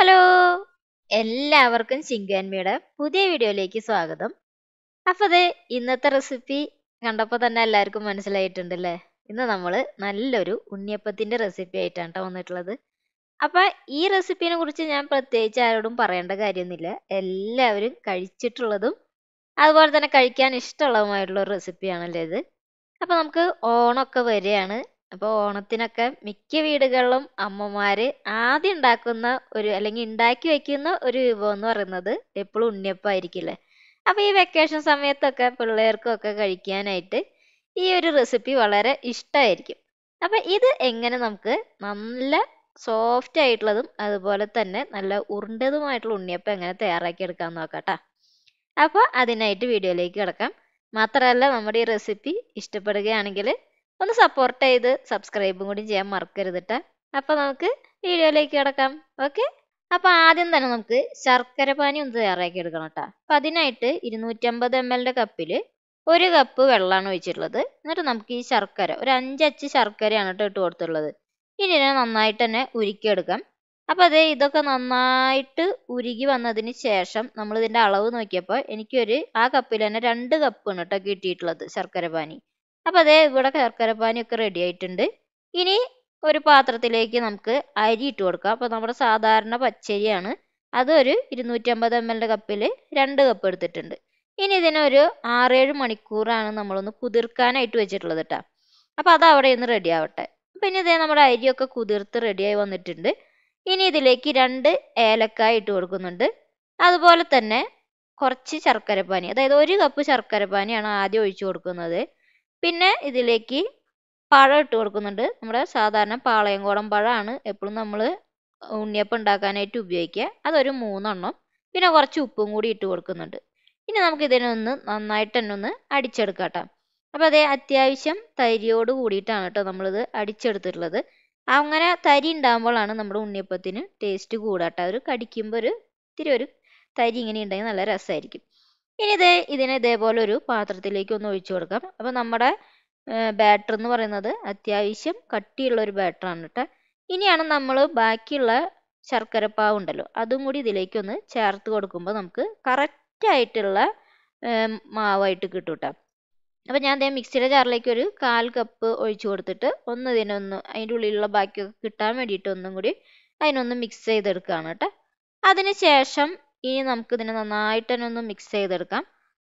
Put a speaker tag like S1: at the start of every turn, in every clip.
S1: hello എല്ലാവർക്കും ചിങ്കാൻമിയുടെ പുതിയ വീഡിയോയിലേക്ക് സ്വാഗതം അപ്പോൾ അതെ ഇന്നത്തെ റെസിപ്പി കണ്ടപ്പോൾ തന്നെ എല്ലാവർക്കും മനസ്സിലായിട്ടുണ്ടല്ലേ ഇന്ന് നമ്മൾ നല്ലൊരു ഉണ്ണിയപ്പത്തിന്റെ റെസിപ്പി ആയിട്ടാണ് വന്നിട്ടുള്ളത് അപ്പോൾ ഈ റെസിപ്പിനെ കുറിച്ച് ഞാൻ പ്രത്യേകിച്ച് ആരോടും പറയേണ്ട കാര്യമൊന്നുമില്ല എല്ലാവരും കഴിച്ചിട്ടുള്ളതും അതുപോലെ തന്നെ കഴിക്കാൻ ഇഷ്ടമുള്ളതുമായിട്ടുള്ള ഒരു റെസിപ്പിയാണല്ലേ ഇത് അപ്പോൾ നമുക്ക് ഓണമൊക്കെ വരികയാണ് അപ്പോൾ ഓണത്തിനൊക്കെ മിക്ക വീടുകളിലും അമ്മമാര് ആദ്യം ഉണ്ടാക്കുന്ന ഒരു അല്ലെങ്കിൽ ഉണ്ടാക്കി വെക്കുന്ന ഒരു വിഭവം എന്ന് പറയുന്നത് എപ്പോഴും ഉണ്ണിയപ്പമായിരിക്കില്ലേ അപ്പോൾ ഈ വെക്കേഷൻ സമയത്തൊക്കെ പിള്ളേർക്കൊക്കെ കഴിക്കാനായിട്ട് ഈ ഒരു റെസിപ്പി വളരെ ഇഷ്ടമായിരിക്കും അപ്പോൾ ഇത് എങ്ങനെ നമുക്ക് നല്ല സോഫ്റ്റ് ആയിട്ടുള്ളതും അതുപോലെ തന്നെ നല്ല ഉരുണ്ടതുമായിട്ടുള്ള ഉണ്ണിയപ്പം എങ്ങനെ തയ്യാറാക്കി എടുക്കാൻ നോക്കട്ടാ അപ്പോൾ അതിനായിട്ട് വീഡിയോയിലേക്ക് കിടക്കാം മാത്രമല്ല നമ്മുടെ ഈ റെസിപ്പി ഇഷ്ടപ്പെടുകയാണെങ്കിൽ ഒന്ന് സപ്പോർട്ട് ചെയ്ത് സബ്സ്ക്രൈബും കൂടി ചെയ്യാൻ മറക്കരുതിട്ട് അപ്പോൾ നമുക്ക് വീഡിയോയിലേക്ക് കിടക്കാം ഓക്കെ അപ്പോൾ ആദ്യം തന്നെ നമുക്ക് ശർക്കര പാനി ഒന്ന് തയ്യാറാക്കി എടുക്കണം കേട്ടോ അപ്പൊ അതിനായിട്ട് ഇരുന്നൂറ്റമ്പത് എം എല്ലിന്റെ കപ്പിൽ ഒരു കപ്പ് വെള്ളമാണ് ഒഴിച്ചിട്ടുള്ളത് എന്നിട്ട് നമുക്ക് ഈ ശർക്കര ഒരു അഞ്ചച്ച് ശർക്കരയാണ് കേട്ടോ ഇട്ട് കൊടുത്തുള്ളത് ഇനി നന്നായിട്ട് തന്നെ ഉരുക്കിയെടുക്കാം അപ്പൊ അതേ ഇതൊക്കെ നന്നായിട്ട് ഉരുകി വന്നതിന് ശേഷം നമ്മൾ ഇതിന്റെ അളവ് നോക്കിയപ്പോൾ എനിക്കൊരു ആ കപ്പിൽ തന്നെ രണ്ട് ആണ് കേട്ടോ കിട്ടിയിട്ടുള്ളത് ശർക്കര പാനി അപ്പോൾ അതേ ഇവിടെ ശർക്കരപ്പാനിയൊക്കെ റെഡി ആയിട്ടുണ്ട് ഇനി ഒരു പാത്രത്തിലേക്ക് നമുക്ക് അരി ഇട്ട് കൊടുക്കാം അപ്പോൾ നമ്മുടെ സാധാരണ പച്ചരിയാണ് അതൊരു ഇരുന്നൂറ്റമ്പത് എം എല്ലിൻ്റെ കപ്പിൽ രണ്ട് കപ്പ് എടുത്തിട്ടുണ്ട് ഇനി ഇതിനൊരു ആറേഴ് മണിക്കൂറാണ് നമ്മളൊന്ന് കുതിർക്കാനായിട്ട് വെച്ചിട്ടുള്ളത് കേട്ടോ അപ്പോൾ അത് അവിടെ നിന്ന് റെഡി ആവട്ടെ പിന്നെ ഇതേ നമ്മുടെ അരിയൊക്കെ കുതിർത്ത് റെഡിയായി വന്നിട്ടുണ്ട് ഇനി ഇതിലേക്ക് രണ്ട് ഏലക്കായ ഇട്ട് കൊടുക്കുന്നുണ്ട് അതുപോലെ തന്നെ കുറച്ച് ശർക്കരപ്പാനി അതായത് ഒരു കപ്പ് പാനിയാണ് ആദ്യം ഒഴിച്ചു കൊടുക്കുന്നത് പിന്നെ ഇതിലേക്ക് പഴം ഇട്ട് കൊടുക്കുന്നുണ്ട് നമ്മുടെ സാധാരണ പാളയംകോടൻ പഴമാണ് എപ്പോഴും നമ്മൾ ഉണ്ണിയപ്പം ഉണ്ടാക്കാനായിട്ട് ഉപയോഗിക്കുക അതൊരു മൂന്നെണ്ണം പിന്നെ കുറച്ച് ഉപ്പും കൂടി ഇട്ട് കൊടുക്കുന്നുണ്ട് ഇനി നമുക്ക് ഇതിനൊന്ന് നന്നായിട്ട് തന്നെ ഒന്ന് അടിച്ചെടുക്കാം അപ്പോൾ അതേ അത്യാവശ്യം തരിയോട് കൂടിയിട്ടാണ് കേട്ടോ നമ്മളിത് അടിച്ചെടുത്തിട്ടുള്ളത് അങ്ങനെ തരി ഉണ്ടാകുമ്പോഴാണ് നമ്മുടെ ഉണ്ണിയപ്പത്തിന് ടേസ്റ്റ് കൂടാട്ടോ ഒരു കടിക്കുമ്പോൾ ഒരു ഇത്തിരി ഒരു തരി ഇങ്ങനെ ഉണ്ടെങ്കിൽ നല്ല രസമായിരിക്കും ഇനി ഇത് ഇതിനെ ഇതേപോലെ ഒരു പാത്രത്തിലേക്ക് ഒന്ന് ഒഴിച്ചു കൊടുക്കാം അപ്പോൾ നമ്മുടെ ബാറ്റർ എന്ന് പറയുന്നത് അത്യാവശ്യം കട്ടിയുള്ള ഒരു ബാറ്ററാണ് കേട്ടോ ഇനിയാണ് നമ്മൾ ബാക്കിയുള്ള ശർക്കരപ്പാവ് ഉണ്ടല്ലോ അതും കൂടി ഇതിലേക്കൊന്ന് ചേർത്ത് കൊടുക്കുമ്പോൾ നമുക്ക് കറക്റ്റായിട്ടുള്ള മാവായിട്ട് കിട്ടും കേട്ടോ അപ്പോൾ ഞാൻ അതേ മിക്സിയുടെ ജാറിലേക്ക് ഒരു കാൽ കപ്പ് ഒഴിച്ചു കൊടുത്തിട്ട് ഒന്ന് ഇതിനൊന്ന് അതിൻ്റെ ഉള്ളിലുള്ള ബാക്കിയൊക്കെ കിട്ടാൻ വേണ്ടിയിട്ട് ഒന്നും കൂടി അതിനൊന്ന് മിക്സ് ചെയ്തെടുക്കുകയാണ് കേട്ടോ അതിന് ശേഷം ഇനി നമുക്ക് ഇതിനെ നന്നായിട്ട് തന്നെ ഒന്ന് മിക്സ് ചെയ്തെടുക്കാം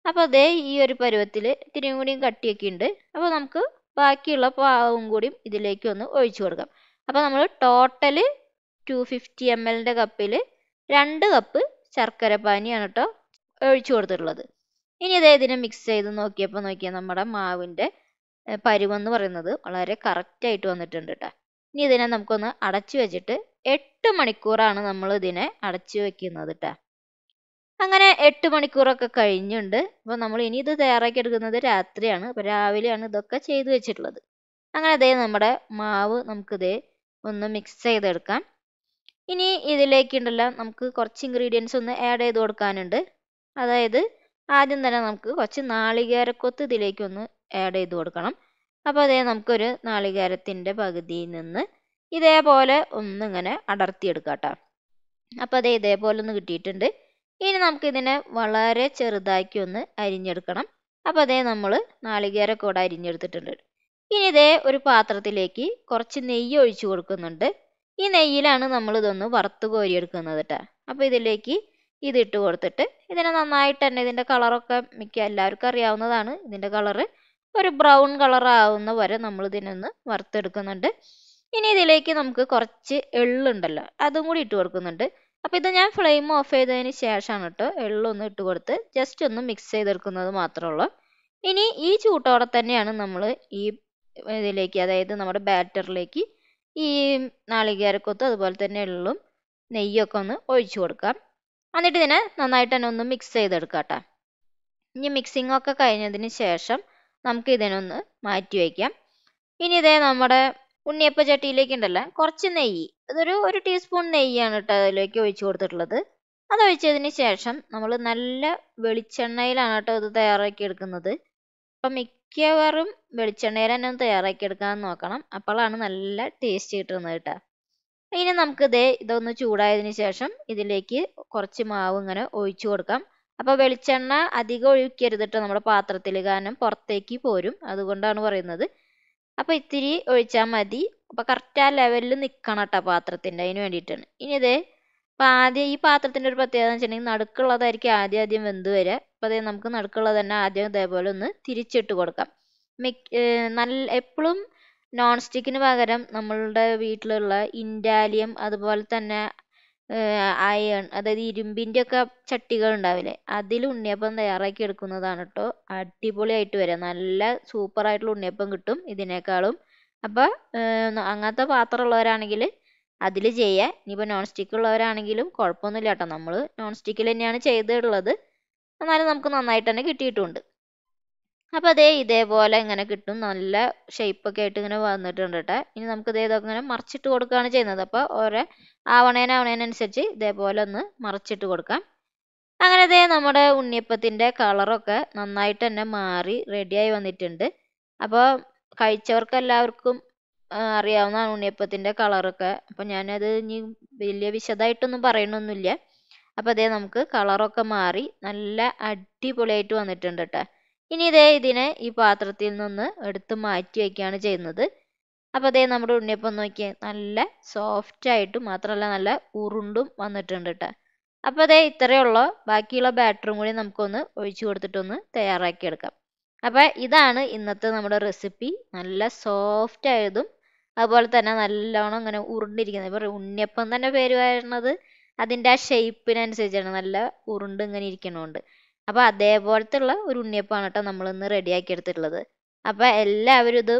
S1: അപ്പോൾ അതേ ഈ ഒരു പരുവത്തിൽ ഇത്തിരിയും കൂടിയും കട്ടിയൊക്കെ ഉണ്ട് അപ്പോൾ നമുക്ക് ബാക്കിയുള്ള പാവും കൂടിയും ഇതിലേക്ക് ഒന്ന് ഒഴിച്ചു കൊടുക്കാം അപ്പോൾ നമ്മൾ ടോട്ടൽ ടു ഫിഫ്റ്റി എം എല്ലിൻ്റെ കപ്പിൽ രണ്ട് കപ്പ് ശർക്കര പാനിയാണ് കേട്ടോ ഒഴിച്ചു കൊടുത്തിട്ടുള്ളത് ഇനി ഇതേ ഇതിനെ മിക്സ് ചെയ്ത് നോക്കിയപ്പോൾ നോക്കിയാൽ നമ്മുടെ മാവിൻ്റെ പരുവെന്ന് പറയുന്നത് വളരെ കറക്റ്റായിട്ട് വന്നിട്ടുണ്ട് കേട്ടോ ഇനി ഇതിനെ നമുക്കൊന്ന് അടച്ചു വെച്ചിട്ട് എട്ട് മണിക്കൂറാണ് നമ്മൾ ഇതിനെ അടച്ചു വെക്കുന്നത് കേട്ടോ അങ്ങനെ എട്ട് മണിക്കൂറൊക്കെ കഴിഞ്ഞുണ്ട് അപ്പോൾ നമ്മൾ ഇനി ഇത് തയ്യാറാക്കി എടുക്കുന്നത് രാത്രിയാണ് അപ്പോൾ രാവിലെയാണ് ഇതൊക്കെ ചെയ്തു വെച്ചിട്ടുള്ളത് അങ്ങനെ അതേ നമ്മുടെ മാവ് നമുക്കിതേ ഒന്ന് മിക്സ് ചെയ്തെടുക്കാം ഇനി ഇതിലേക്കുണ്ടല്ലോ നമുക്ക് കുറച്ച് ഇൻഗ്രീഡിയൻസ് ഒന്ന് ആഡ് ചെയ്ത് കൊടുക്കാനുണ്ട് അതായത് ആദ്യം തന്നെ നമുക്ക് കുറച്ച് നാളികേരക്കൊത്ത് ഒന്ന് ആഡ് ചെയ്ത് കൊടുക്കണം അപ്പോൾ അതേ നമുക്കൊരു നാളികേരത്തിൻ്റെ പകുതിയിൽ നിന്ന് ഇതേപോലെ ഒന്നിങ്ങനെ അടർത്തിയെടുക്കാം കേട്ടോ അപ്പോൾ അതേ ഇതേപോലെ ഒന്ന് കിട്ടിയിട്ടുണ്ട് ഇനി നമുക്ക് ഇതിനെ വളരെ ചെറുതാക്കി ഒന്ന് അരിഞ്ഞെടുക്കണം അപ്പോൾ അതേ നമ്മൾ നാളികേരമൊക്കെ അരിഞ്ഞെടുത്തിട്ടുണ്ട് ഇനി ഇതേ ഒരു പാത്രത്തിലേക്ക് കുറച്ച് നെയ്യ് ഒഴിച്ചു കൊടുക്കുന്നുണ്ട് ഈ നെയ്യിലാണ് നമ്മൾ ഇതൊന്ന് വറുത്ത് കോരിയെടുക്കുന്നത് കേട്ടോ അപ്പോൾ ഇതിലേക്ക് ഇത് ഇട്ട് കൊടുത്തിട്ട് ഇതിനെ നന്നായിട്ട് തന്നെ ഇതിൻ്റെ കളറൊക്കെ മിക്ക എല്ലാവർക്കും അറിയാവുന്നതാണ് ഇതിൻ്റെ കളറ് ഒരു ബ്രൗൺ കളർ ആവുന്ന വരെ നമ്മൾ ഇതിനൊന്ന് വറുത്തെടുക്കുന്നുണ്ട് ഇനി ഇതിലേക്ക് നമുക്ക് കുറച്ച് എള്ളുണ്ടല്ലോ അതും കൂടി ഇട്ട് കൊടുക്കുന്നുണ്ട് അപ്പോൾ ഇത് ഞാൻ ഫ്ലെയിം ഓഫ് ചെയ്തതിന് ശേഷമാണ് കേട്ടോ എള്ളൊന്ന് ഇട്ട് കൊടുത്ത് ജസ്റ്റ് ഒന്ന് മിക്സ് ചെയ്തെടുക്കുന്നത് മാത്രമേ ഉള്ളൂ ഇനി ഈ ചൂട്ടോടെ തന്നെയാണ് നമ്മൾ ഈ ഇതിലേക്ക് അതായത് നമ്മുടെ ബാറ്ററിലേക്ക് ഈ നാളികേരക്കൊത്ത് അതുപോലെ തന്നെ എള്ളും നെയ്യൊക്കെ ഒന്ന് ഒഴിച്ചു കൊടുക്കാം എന്നിട്ട് ഇതിനെ നന്നായിട്ട് തന്നെ ഒന്ന് മിക്സ് ചെയ്തെടുക്കാം കേട്ടോ ഇനി മിക്സിംഗ് ഒക്കെ കഴിഞ്ഞതിന് ശേഷം നമുക്ക് ഇതിനൊന്ന് മാറ്റി വയ്ക്കാം ഇനി ഇതേ നമ്മുടെ ഉണ്ണിയപ്പ ഉണ്ടല്ലോ കുറച്ച് നെയ്യ് അതൊരു ഒരു ടീസ്പൂൺ നെയ്യാണ് കേട്ടോ അതിലേക്ക് ഒഴിച്ചു കൊടുത്തിട്ടുള്ളത് അത് ഒഴിച്ചതിന് ശേഷം നമ്മൾ നല്ല വെളിച്ചെണ്ണയിലാണ് കേട്ടോ ഇത് തയ്യാറാക്കി എടുക്കുന്നത് അപ്പം മിക്കവാറും വെളിച്ചെണ്ണയിൽ തന്നെ ഒന്ന് തയ്യാറാക്കി എടുക്കാൻ നോക്കണം അപ്പോഴാണ് നല്ല ടേസ്റ്റ് കിട്ടുന്നത് കേട്ടോ ഇനി നമുക്ക് ഇതേ ഇതൊന്ന് ചൂടായതിന് ശേഷം ഇതിലേക്ക് കുറച്ച് മാവ് ഇങ്ങനെ ഒഴിച്ചു കൊടുക്കാം അപ്പോൾ വെളിച്ചെണ്ണ അധികം ഒഴിക്കരുത് നമ്മുടെ പാത്രത്തിൽ കാരണം പുറത്തേക്ക് പോരും അതുകൊണ്ടാണ് പറയുന്നത് അപ്പോൾ ഇത്തിരി ഒഴിച്ചാൽ മതി അപ്പോൾ കറക്റ്റ് ആ ലെവലിൽ നിൽക്കണം കേട്ടോ പാത്രത്തിൻ്റെ അതിന് വേണ്ടിയിട്ടാണ് ഇനി ഇത് അപ്പോൾ ആദ്യം ഈ പാത്രത്തിൻ്റെ ഒരു പ്രത്യേകത എന്ന് വെച്ചിട്ടുണ്ടെങ്കിൽ നടുക്കുള്ളതായിരിക്കും ആദ്യം ആദ്യം വെന്ത് വരിക അപ്പോൾ അതേ നമുക്ക് നടുക്കുള്ളത് തന്നെ ആദ്യം ഇതേപോലെ ഒന്ന് തിരിച്ചിട്ട് കൊടുക്കാം മിക് നല്ല എപ്പോഴും നോൺ സ്റ്റിക്കിന് പകരം നമ്മളുടെ വീട്ടിലുള്ള ഇൻഡാലിയം അതുപോലെ തന്നെ അയൺ അതായത് ഒക്കെ ചട്ടികൾ ഉണ്ടാവില്ലേ അതിൽ ഉണ്ണിയപ്പം തയ്യാറാക്കി എടുക്കുന്നതാണ് കേട്ടോ അടിപൊളിയായിട്ട് വരും നല്ല ആയിട്ടുള്ള ഉണ്ണിയപ്പം കിട്ടും ഇതിനേക്കാളും അപ്പോൾ അങ്ങനത്തെ പാത്രം ഉള്ളവരാണെങ്കിൽ അതിൽ ചെയ്യുക ഇനിയിപ്പോൾ നോൺ സ്റ്റിക്ക് ഉള്ളവരാണെങ്കിലും കുഴപ്പമൊന്നുമില്ല കേട്ടോ നമ്മൾ നോൺ സ്റ്റിക്കിൽ തന്നെയാണ് ചെയ്തിട്ടുള്ളത് എന്നാലും നമുക്ക് നന്നായിട്ട് തന്നെ കിട്ടിയിട്ടുണ്ട് അപ്പോൾ അതേ ഇതേപോലെ ഇങ്ങനെ കിട്ടും നല്ല ഷേപ്പൊക്കെ ആയിട്ട് ഇങ്ങനെ വന്നിട്ടുണ്ട് കേട്ടോ ഇനി നമുക്ക് ഇതേ ഇതൊക്കെ ഇങ്ങനെ മറിച്ചിട്ട് കൊടുക്കുകയാണ് ചെയ്യുന്നത് അപ്പോൾ ഓരോ ആവണേന് ഇതേപോലെ ഒന്ന് മറിച്ചിട്ട് കൊടുക്കാം അങ്ങനെ ഇതേ നമ്മുടെ ഉണ്ണിയപ്പത്തിൻ്റെ കളറൊക്കെ നന്നായിട്ട് തന്നെ മാറി റെഡിയായി വന്നിട്ടുണ്ട് അപ്പോൾ കഴിച്ചവർക്ക് എല്ലാവർക്കും അറിയാവുന്നതാണ് ഉണ്ണിയപ്പത്തിൻ്റെ കളറൊക്കെ അപ്പോൾ ഞാനത് ഇനി വലിയ വിശദമായിട്ടൊന്നും പറയണമൊന്നുമില്ല അപ്പോൾ അതേ നമുക്ക് കളറൊക്കെ മാറി നല്ല അടിപൊളിയായിട്ട് വന്നിട്ടുണ്ട് കേട്ടോ ഇനി ഇതേ ഇതിനെ ഈ പാത്രത്തിൽ നിന്ന് എടുത്ത് മാറ്റി വയ്ക്കുകയാണ് ചെയ്യുന്നത് അപ്പോൾ അതേ നമ്മുടെ ഉണ്ണിയപ്പം നോക്കിയേ നല്ല സോഫ്റ്റ് ആയിട്ട് മാത്രമല്ല നല്ല ഉരുണ്ടും വന്നിട്ടുണ്ട് കേട്ടോ അപ്പോൾ അതേ ഉള്ളൂ ബാക്കിയുള്ള ബാറ്ററും കൂടി നമുക്കൊന്ന് ഒഴിച്ചു കൊടുത്തിട്ടൊന്ന് തയ്യാറാക്കിയെടുക്കാം അപ്പോൾ ഇതാണ് ഇന്നത്തെ നമ്മുടെ റെസിപ്പി നല്ല സോഫ്റ്റ് ആയതും അതുപോലെ തന്നെ നല്ലോണം ഇങ്ങനെ ഉരുണ്ടിരിക്കുന്നത് ഇപ്പോൾ ഉണ്ണിയപ്പം തന്നെ പേര് വരുന്നത് അതിൻ്റെ ആ ഷേപ്പിനനുസരിച്ചാണ് നല്ല ഉരുണ്ട് ഇങ്ങനെ ഇരിക്കണോണ്ട് അപ്പോൾ അതേപോലത്തെ ഉള്ള ഒരു ഉണ്ണിയപ്പമാണ് കേട്ടോ നമ്മളിന്ന് റെഡിയാക്കി എടുത്തിട്ടുള്ളത് അപ്പോൾ എല്ലാവരും ഇത്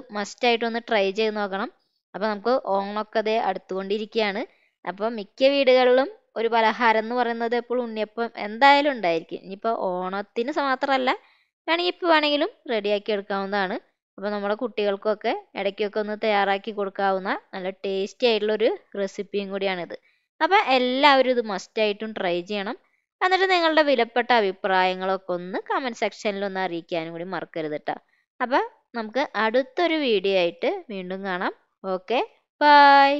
S1: ആയിട്ട് ഒന്ന് ട്രൈ ചെയ്ത് നോക്കണം അപ്പോൾ നമുക്ക് ഓണമൊക്കെ അതേ അടുത്തുകൊണ്ടിരിക്കുകയാണ് അപ്പോൾ മിക്ക വീടുകളിലും ഒരു പലഹാരം എന്ന് പറയുന്നത് എപ്പോഴും ഉണ്ണിയപ്പം എന്തായാലും ഉണ്ടായിരിക്കും ഇനിയിപ്പോൾ ഓണത്തിന് മാത്രമല്ല വേണമെങ്കിൽ ഇപ്പോൾ വേണമെങ്കിലും റെഡിയാക്കി എടുക്കാവുന്നതാണ് അപ്പോൾ നമ്മുടെ കുട്ടികൾക്കൊക്കെ ഇടയ്ക്കൊക്കെ ഒന്ന് തയ്യാറാക്കി കൊടുക്കാവുന്ന നല്ല ടേസ്റ്റി ആയിട്ടുള്ളൊരു റെസിപ്പിയും കൂടിയാണിത് അപ്പോൾ എല്ലാവരും ഇത് മസ്റ്റായിട്ടും ട്രൈ ചെയ്യണം എന്നിട്ട് നിങ്ങളുടെ വിലപ്പെട്ട അഭിപ്രായങ്ങളൊക്കെ ഒന്ന് കമൻറ്റ് സെക്ഷനിൽ ഒന്ന് അറിയിക്കാനും കൂടി മറക്കരുത് കേട്ടോ അപ്പം നമുക്ക് അടുത്തൊരു വീഡിയോ ആയിട്ട് വീണ്ടും കാണാം ഓക്കെ ബൈ